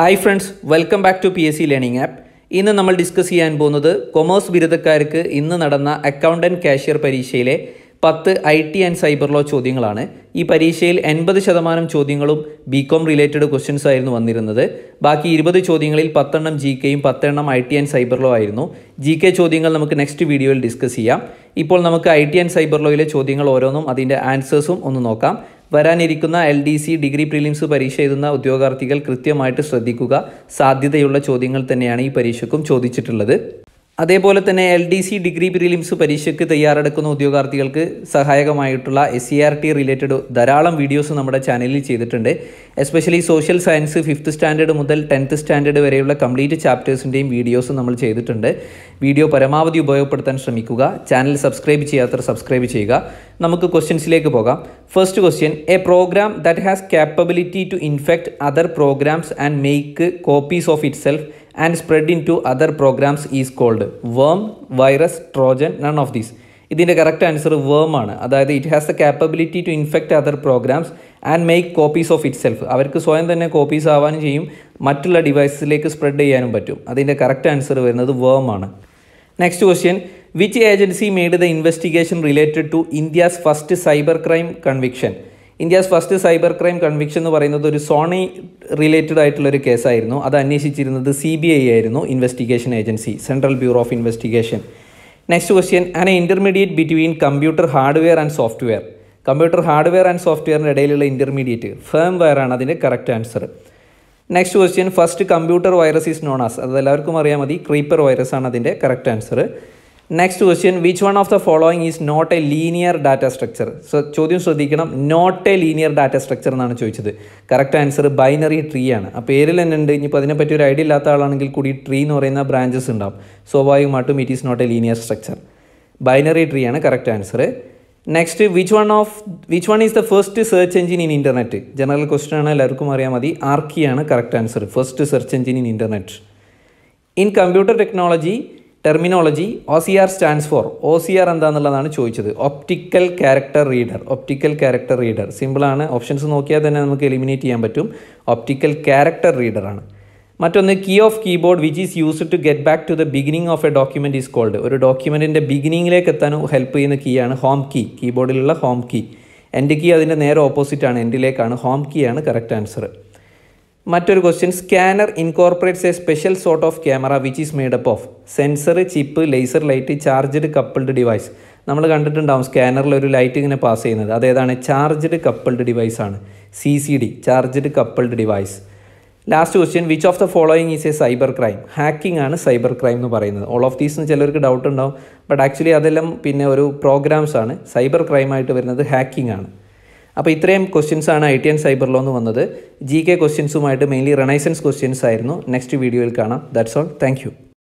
hi friends welcome back to P S C learning app ഇന്ന് നമ്മൾ discuss ചെയ്യാൻ പോകുന്നത് കൊമേഴ്സ് ബിരുദക്കാർക്ക് ഇന്ന് നടന്ന അക്കൗണ്ടൻറ്റ് കാഷ്യർ പരീക്ഷയിലെ പത്ത് I T and cyber law ചോദ്യങ്ങളാണ് ഈ പരീക്ഷയിൽ എൺപത് ശതമാനം ചോദ്യങ്ങളും ബി കോം റിലേറ്റഡ് ക്വസ്റ്റ്യൻസ് ആയിരുന്നു വന്നിരുന്നത് ബാക്കി ഇരുപത് ചോദ്യങ്ങളിൽ പത്തെണ്ണം ജി കെയും പത്തെണ്ണം I T and cyber law ആയിരുന്നു ജി കെ ചോദ്യങ്ങൾ നമുക്ക് നെക്സ്റ്റ് വീഡിയോയിൽ ഡിസ്കസ് ചെയ്യാം ഇപ്പോൾ നമുക്ക് ഐ ടി ആൻഡ് സൈബർ ലോയിലെ ചോദ്യങ്ങൾ ഓരോന്നും അതിൻ്റെ ആൻസേഴ്സും ഒന്ന് നോക്കാം വരാനിരിക്കുന്ന L D C degree prelims പരീക്ഷ എഴുതുന്ന ഉദ്യോഗാർത്ഥികൾ കൃത്യമായിട്ട് ശ്രദ്ധിക്കുക സാധ്യതയുള്ള ചോദ്യങ്ങൾ തന്നെയാണ് ഈ പരീക്ഷക്കും ചോദിച്ചിട്ടുള്ളത് അതേപോലെ തന്നെ L D C degree prelims പരീക്ഷയ്ക്ക് തയ്യാറെടുക്കുന്ന ഉദ്യോഗാർത്ഥികൾക്ക് സഹായകമായിട്ടുള്ള S C R T related ധാരാളം വീഡിയോസ് നമ്മുടെ ചാനലിൽ ചെയ്തിട്ടുണ്ട് especially social science fifth standard മുതൽ ടെൻത്ത് സ്റ്റാൻഡേർഡ് വരെയുള്ള കംപ്ലീറ്റ് ചാപ്റ്റേഴ്സിൻ്റെയും വീഡിയോസ് നമ്മൾ ചെയ്തിട്ടുണ്ട് വീഡിയോ പരമാവധി ഉപയോഗപ്പെടുത്താൻ ശ്രമിക്കുക ചാനൽ സബ്സ്ക്രൈബ് ചെയ്യാത്തവർ സബ്സ്ക്രൈബ് ചെയ്യുക നമുക്ക് ക്വസ്റ്റ്യൻസിലേക്ക് പോകാം first question a program that has capability to infect other programs and make copies of itself and spread into other programs is called worm virus trojan none of these ഇതിൻ്റെ correct answer worm ആണ് അതായത് it has the capability to infect other programs and make copies of itself അവർക്ക് സ്വയം തന്നെ copies ആവാനും ചെയ്യും മറ്റുള്ള ഡിവൈസിലേക്ക് spread ചെയ്യാനും പറ്റും അതിൻ്റെ കറക്റ്റ് ആൻസർ വരുന്നത് വേം ആണ് next question which agency made the investigation related to India's first cyber crime conviction India's first cyber crime conviction എന്ന് പറയുന്നത് ഒരു സോണി റിലേറ്റഡ് ആയിട്ടുള്ള ഒരു കേസായിരുന്നു അത് അന്വേഷിച്ചിരുന്നത് സി ബി ഐ ആയിരുന്നു investigation agency central bureau of investigation next question an intermediate between computer hardware and software computer hardware and സോഫ്റ്റ്വെയറിൻ്റെ ഇടയിലുള്ള ഇൻ്റർമീഡിയറ്റ് ഫേം വെയർ ആണ് അതിൻ്റെ correct answer next question first computer virus is known as അത് എല്ലാവർക്കും അറിയാൻ മതി creeper virus ആണ് അതിൻ്റെ correct answer next question which one of the following is not a linear data structure so ചോദ്യം ശ്രദ്ധിക്കണം not a linear data structure എന്നാണ് ചോദിച്ചത് കറക്റ്റ് ആൻസർ ബൈനറി ട്രീ ആണ് ആ പേരിൽ തന്നെ ഉണ്ട് ഇനിയിപ്പോൾ അതിനെപ്പറ്റി ഒരു ഐഡിയ ഇല്ലാത്ത ആളാണെങ്കിൽ കൂടി ട്രീ എന്ന് പറയുന്ന ബ്രാഞ്ചസ് ഉണ്ടാവും സ്വാഭാവികമായിട്ടും it is not a linear structure binary tree ആണ് correct answer next which one of which one is the first search engine in internet general question ആണ് എല്ലാവർക്കും അറിയാൻ മതി ആർക്കിയാണ് correct answer first search engine in internet in computer technology terminology O C R stands for O C R എന്താണെന്നുള്ളതാണ് ചോദിച്ചത് optical character reader optical character reader സിമ്പിളാണ് options നോക്കിയാൽ തന്നെ നമുക്ക് എലിമിനേറ്റ് ചെയ്യാൻ പറ്റും ഒപ്റ്റിക്കൽ ക്യാരക്ടർ റീഡറാണ് മറ്റൊന്ന് key of keyboard which is used to get back to the beginning of a document is called ഒരു ഡോക്യുമെൻറ്റിൻ്റെ ബിഗിനിങ്ങിലേക്ക് എത്താൻ ഹെൽപ്പ് ചെയ്യുന്ന കീ ആണ് ഹോം കീ കീബോർഡിലുള്ള ഹോം കീ എൻ്റെ കീ അതിൻ്റെ നേരെ ഓപ്പോസിറ്റാണ് എൻഡിലേക്കാണ് ഹോം കീ ആണ് കറക്റ്റ് ആൻസർ മറ്റൊരു question scanner incorporates a special sort of camera which is made up of sensor chip laser light charged coupled device നമ്മൾ കണ്ടിട്ടുണ്ടാവും സ്കാനറിൽ ഒരു ലൈറ്റ് ഇങ്ങനെ പാസ് ചെയ്യുന്നത് അതേതാണ് ചാർജ്ഡ് കപ്പിൾഡ് ഡിവൈസ് ആണ് C C D charged coupled device last question which of the following is a cyber crime hacking ആണ് cyber crime എന്ന് പറയുന്നത് ഓൾ ഓഫ് ദീസ് എന്ന് ചിലർക്ക് ഡൗട്ട് ഉണ്ടാവും ബട്ട് ആക്ച്വലി അതെല്ലാം പിന്നെ ഒരു പ്രോഗ്രാംസ് ആണ് സൈബർ ക്രൈം ആയിട്ട് വരുന്നത് ഹാക്കിംഗ് ആണ് അപ്പോൾ ഇത്രയും ആണ് ഐ ടി ആൻഡ് സൈബർ ലോന്ന് വന്നത് ജി കെ ക്വസ്റ്റ്യൻസുമായിട്ട് മെയിൻലി റെണൈസൻസ് ക്വസ്റ്റ്യൻസ് ആയിരുന്നു നെക്സ്റ്റ് വീഡിയോയിൽ കാണാം ദാറ്റ്സ് ഓൾ താങ്ക്